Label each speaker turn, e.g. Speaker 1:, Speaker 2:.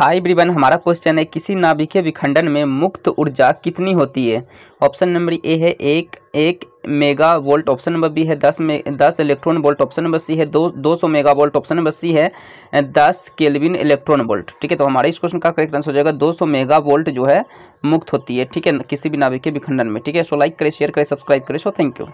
Speaker 1: हाय ब्रिवन हमारा क्वेश्चन है किसी नाभिकीय विखंडन में मुक्त ऊर्जा कितनी होती है ऑप्शन नंबर ए है एक एक mega volt option number B है दस में दस electron volt option number C है दो दो सौ mega volt option number C है दस केल्विन इलेक्ट्रॉन वोल्ट ठीक है तो हमारे इस क्वेश्चन का करेक्ट आंसर हो जाएगा दो सौ मेगा वोल्ट जो है मुक्त होती है ठीक है किसी भी नाभिकीय विखंडन में ठीक है सो लाइक करें शेयर करें सब्सक्राइब करें सो थैंक यू